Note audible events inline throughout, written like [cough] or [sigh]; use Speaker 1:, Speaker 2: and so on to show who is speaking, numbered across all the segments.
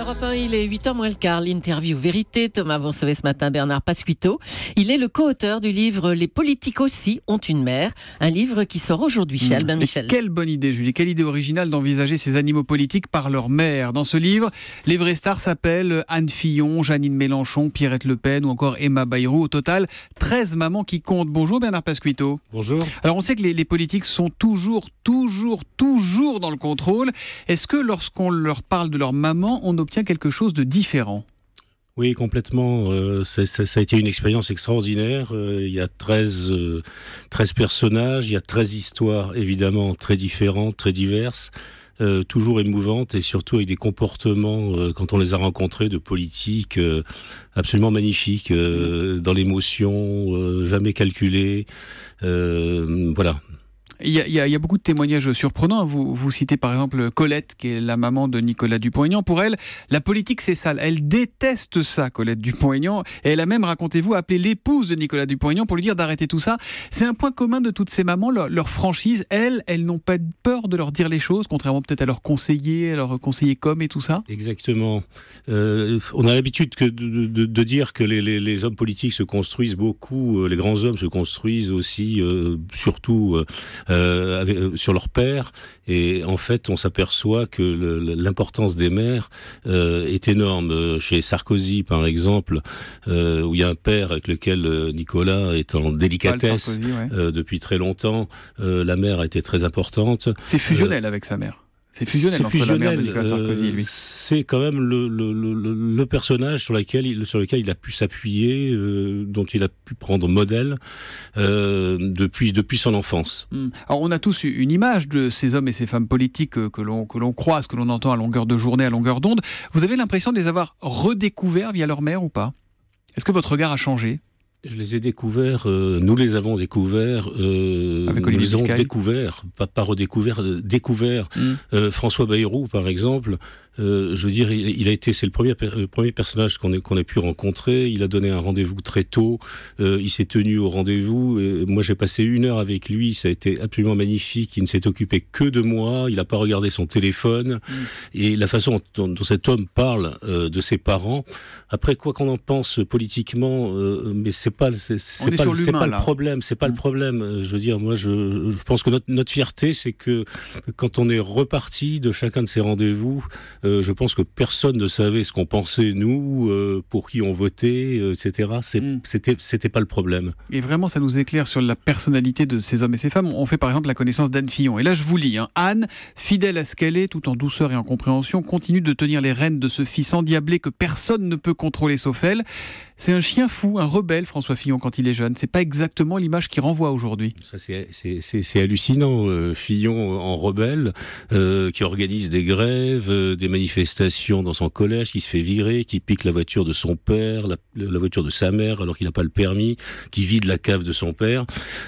Speaker 1: Europe 1, il est 8h moins le quart. L'interview Vérité, Thomas vous recevez ce matin Bernard Pasquito. Il est le co-auteur du livre Les politiques aussi ont une mère, un livre qui sort aujourd'hui chez hmm. Albin Michel. Quelle bonne idée, Julie. Quelle idée originale d'envisager ces animaux politiques par leur mère. Dans ce livre, les vraies stars s'appellent Anne Fillon, Jeanine Mélenchon, Pierrette Le Pen ou encore Emma Bayrou. Au total, 13 mamans qui comptent. Bonjour Bernard Pasquito. Bonjour. Alors on sait que les, politiques sont toujours, toujours, toujours dans le contrôle. Est-ce que lorsqu'on leur parle de leur maman, on observe quelque chose de différent.
Speaker 2: Oui, complètement. Euh, ça, a été une expérience extraordinaire. Euh, il y a 13, 13, euh, personnages, il y a 13 histoires, évidemment, très différentes, très diverses, toujours émouvantes et surtout avec des comportements, quand on les a rencontrés, de politique absolument magnifiques, dans l'émotion, jamais calculée. voilà. Il y, a, beaucoup de témoignages surprenants. Vous, vous, citez par exemple Colette, qui est la
Speaker 1: maman de Nicolas Dupont-Aignan. Pour elle, la politique, c'est sale. Elle déteste ça, Colette Dupont-Aignan. Et elle a même, racontez-vous, appelé l'épouse de Nicolas Dupont-Aignan pour lui dire d'arrêter tout ça. C'est un point commun de toutes ces mamans, leur, franchise. Elles, elles n'ont pas peur de leur dire les choses, contrairement peut-être à leurs conseillers, à
Speaker 2: leurs conseillers com et tout ça. Exactement. Euh, on a l'habitude de, de, dire que les, hommes politiques se construisent beaucoup, euh, les grands hommes se construisent aussi, euh, surtout. Euh, euh, sur leur père. Et en fait, on s'aperçoit que l'importance des mères euh, est énorme. Chez Sarkozy, par exemple, où il y a un père avec lequel Nicolas est en délicatesse depuis très longtemps, la mère a été très importante. C'est fusionnel avec sa mère. C'est fusionnel C'est quand même le, personnage sur, lequel il a pu s'appuyer, euh, dont il a pu prendre modèle euh, depuis, son enfance.
Speaker 1: Hmm. Alors on a tous une image de ces hommes et ces femmes politiques euh, que l'on que l'on croise, que l'on entend à longueur de journée, à longueur d'onde. Vous avez l'impression de les avoir redécouverts via leur mère ou pas Est-ce que votre regard a changé
Speaker 2: je les ai découverts, nous les avons découverts, euh, nous les avons découverts, euh, pas, pas redécouverts, euh, découverts. Hmm. Euh, François Bayrou, par exemple, euh, je veux dire, il, a été, c'est le premier, premier personnage qu'on ait, qu'on ait pu rencontrer. Il a donné un rendez-vous très tôt. Euh, il s'est tenu au rendez-vous. moi, j'ai passé une heure avec lui. Ça a été absolument magnifique. Il ne s'est occupé que de moi. Il n'a pas regardé son téléphone. Mm. Et la façon dont, cet homme parle euh, de ses parents, après quoi qu'on en pense politiquement, euh, mais c'est pas, c'est, c'est pas, le problème. C'est pas le mm. problème. Je veux dire, moi, je, je pense que notre, notre fierté, c'est que quand on est reparti de chacun de ces rendez-vous, euh, je pense que personne ne savait ce qu'on pensait, nous, euh, pour qui on votait, euh, etc. Mm. C'était pas le problème.
Speaker 1: Et vraiment, ça nous éclaire sur la personnalité de ces hommes et ces femmes. On fait par exemple la connaissance d'Anne Fillon. Et là, je vous lis. Hein. Anne, fidèle à ce qu'elle est, tout en douceur et en compréhension, continue de tenir les rênes de ce fils endiablé que personne ne peut contrôler sauf elle. C'est un chien fou, un rebelle, François Fillon, quand il est jeune. C'est pas exactement l'image qu'il renvoie aujourd'hui.
Speaker 2: C'est hallucinant. Fillon en rebelle, qui organise des grèves, des manifestation dans son collège, qui se fait virer, qui pique la voiture de son père, la, voiture de sa mère alors qu'il n'a pas le permis, qui vide la cave de son père,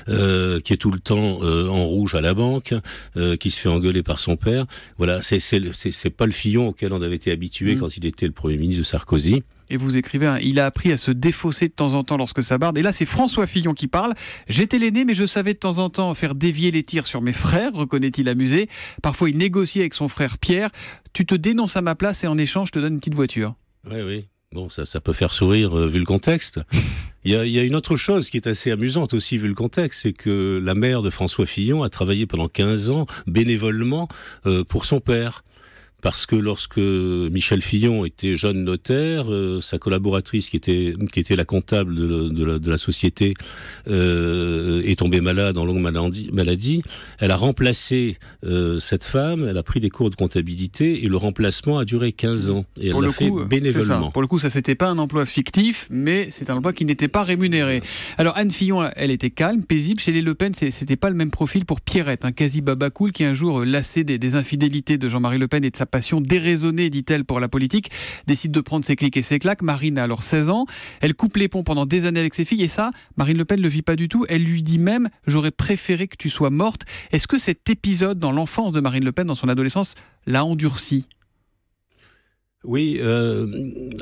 Speaker 2: euh, qui est tout le temps euh, en rouge à la banque, euh, qui se fait engueuler par son père. Voilà, c'est pas le Fillon auquel on avait été habitué mmh. quand il était le Premier ministre de Sarkozy
Speaker 1: et vous écrivez, il a appris à se défausser de temps en temps lorsque ça barde. Et là, c'est François Fillon qui parle. J'étais l'aîné, mais je savais de temps en temps faire dévier les tirs sur mes frères, reconnaît-il amusé. Parfois, il négociait avec son frère Pierre. Tu te dénonces à ma place et en échange, je te donne une petite voiture.
Speaker 2: Oui, oui. Bon, ça, peut faire sourire euh, vu le contexte. [laughs] Il y, a, une autre chose qui est assez amusante aussi vu le contexte, c'est que la mère de François Fillon a travaillé pendant 15 ans bénévolement euh, pour son père parce que lorsque Michel Fillon était jeune notaire, euh, sa collaboratrice qui était qui était la comptable de, la, société euh, est tombée malade en longue maladie. maladie. Elle a remplacé euh, cette femme, elle a pris des cours de comptabilité et le remplacement a duré 15 ans et elle l'a fait bénévolement. Pour
Speaker 1: le coup, ça c'était pas un emploi fictif, mais c'est un emploi qui n'était pas rémunéré. Alors Anne Fillon, elle était calme, paisible. Chez les Le Pen, c'était pas le même profil pour Pierrette, un quasi babacool qui un jour lassé des infidélités de Jean-Marie Le Pen et de sa passion déraisonnée, dit-elle, pour la politique, décide de prendre ses clics et ses claques. Marine a alors 16 ans. Elle coupe les ponts pendant des années avec ses filles et ça, Marine Le Pen ne le vit pas du tout. Elle lui dit même J'aurais préféré que tu sois morte. Est-ce que cet épisode dans l'enfance de Marine Le Pen, dans son adolescence, l'a endurci
Speaker 2: oui, euh,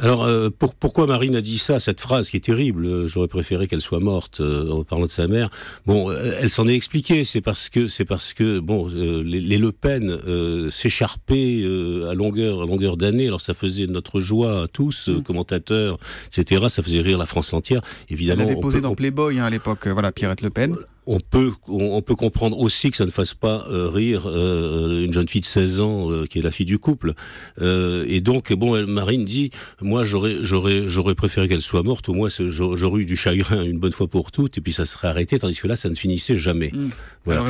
Speaker 2: alors euh, pourquoi Marine a dit ça, cette phrase qui est terrible, euh, j'aurais préféré qu'elle soit morte en parlant de sa mère. Bon, elle s'en est expliquée, c'est parce que c'est parce que bon, les, Le Pen s'écharpaient à longueur à longueur d'année, alors ça faisait notre joie à tous, mm. commentateurs, etc. Ça faisait rire la France entière, évidemment. Elle avait posé dans Playboy hein, à l'époque, voilà, Pierrette Le Pen on peut, on, peut comprendre aussi que ça ne fasse pas euh, rire euh, une jeune fille de 16 ans euh, qui est la fille du couple. et donc, bon, elle, Marine dit, moi, j'aurais, préféré qu'elle soit morte. Au moins, j'aurais eu du chagrin une bonne fois pour toutes, et puis ça serait arrêté. Tandis que là, ça ne finissait jamais. Mmh. Voilà.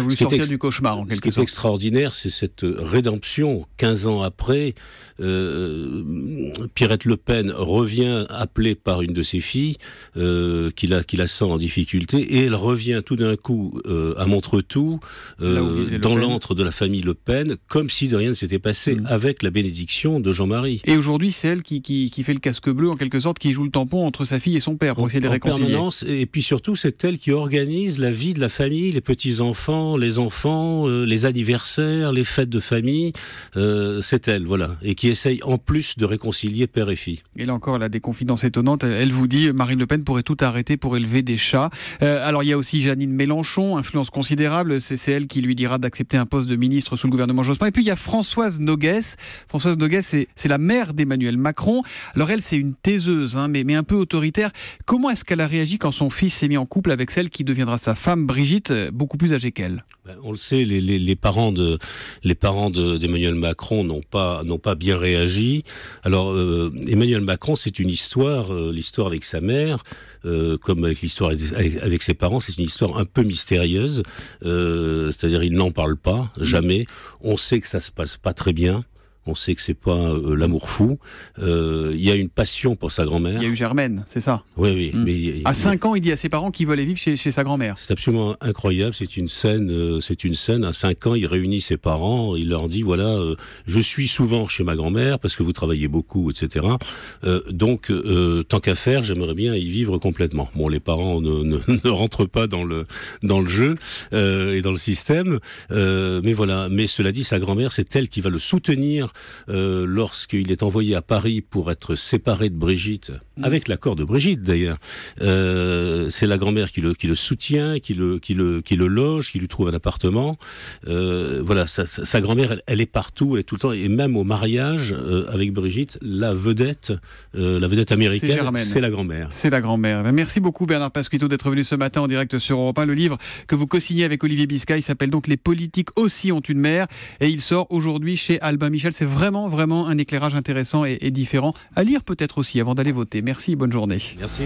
Speaker 2: du cauchemar. En quelque ce qui est extraordinaire, c'est cette rédemption. 15 ans après, Pierrette Le Pen revient appelée par une de ses filles, qui la, qui la sent en difficulté, et elle revient tout d'un coup euh, à Montretout, euh, dans l'antre de la famille Le Pen, comme si de rien ne s'était passé, mm. avec la bénédiction de Jean-Marie. Et aujourd'hui, c'est elle qui, qui, qui, fait le casque bleu, en quelque sorte, qui joue le tampon entre sa fille
Speaker 1: et son père pour essayer de réconcilier.
Speaker 2: et puis surtout, c'est elle qui organise la vie de la famille, les petits-enfants, les enfants, euh, les anniversaires, les fêtes de famille. c'est elle, voilà. Et qui essaye en plus de réconcilier père et fille. Et là encore, la a des confidences étonnantes. Elle vous dit
Speaker 1: Marine Le Pen pourrait tout arrêter pour élever des chats. alors, il y a aussi Janine méland influence considérable. C'est elle qui lui dira d'accepter un poste de ministre sous le gouvernement Jospin. Et puis il y a Françoise Noguès. Françoise Noguès, c'est la mère d'Emmanuel Macron. Alors elle, c'est une taiseuse, hein, mais un peu autoritaire.
Speaker 2: Comment est-ce qu'elle a réagi quand son fils s'est mis en couple avec celle qui deviendra sa femme,
Speaker 1: Brigitte, euh, beaucoup plus âgée
Speaker 2: qu'elle ben, on le sait, les, parents les parents d'Emmanuel Macron n'ont pas bien réagi. Alors euh, Emmanuel Macron, c'est une histoire, euh, l'histoire avec sa mère, euh, comme avec l'histoire avec, ses parents, c'est une histoire un peu mystérieuse. C'est-à-dire, il n'en parle pas jamais. On sait que ça se passe pas très bien. On sait que c'est pas euh, l'amour fou. Euh, il y a une passion pour sa grand-mère. Il y a eu Germaine, c'est ça Oui, oui. Hmm. Mais, à 5 ans, il dit à ses parents qu'il veut vivre chez, sa grand-mère. C'est absolument incroyable. C'est une scène. Euh, c'est une scène. À 5 ans, il réunit ses parents. Il leur dit voilà, je suis souvent chez ma grand-mère parce que vous travaillez beaucoup, etc. donc, tant qu'à faire, j'aimerais bien y vivre complètement. Bon, les parents ne, ne [laughs] rentrent pas dans le dans le jeu et dans le système. mais voilà. Mais cela dit, sa grand-mère, c'est elle qui va le soutenir euh, lorsqu'il est envoyé à Paris pour être séparé de Brigitte, mm. avec l'accord de Brigitte d'ailleurs, euh, c'est la grand-mère qui le, soutient, qui le, loge, qui lui trouve un appartement. Euh, voilà, sa, grand-mère, elle, est partout, elle est tout le temps, et même au mariage avec Brigitte, la vedette, la vedette américaine, c'est la grand-mère. C'est la
Speaker 1: grand-mère. Ben, merci beaucoup Bernard Pasquito d'être venu ce matin en direct sur Europe Le livre que vous co-signez avec Olivier Biscay s'appelle donc Les politiques aussi ont une mère, et il sort aujourd'hui chez Albin Michel c'est vraiment, vraiment un éclairage intéressant et, et différent à lire peut-être aussi avant d'aller voter. Merci, bonne journée.
Speaker 2: Merci.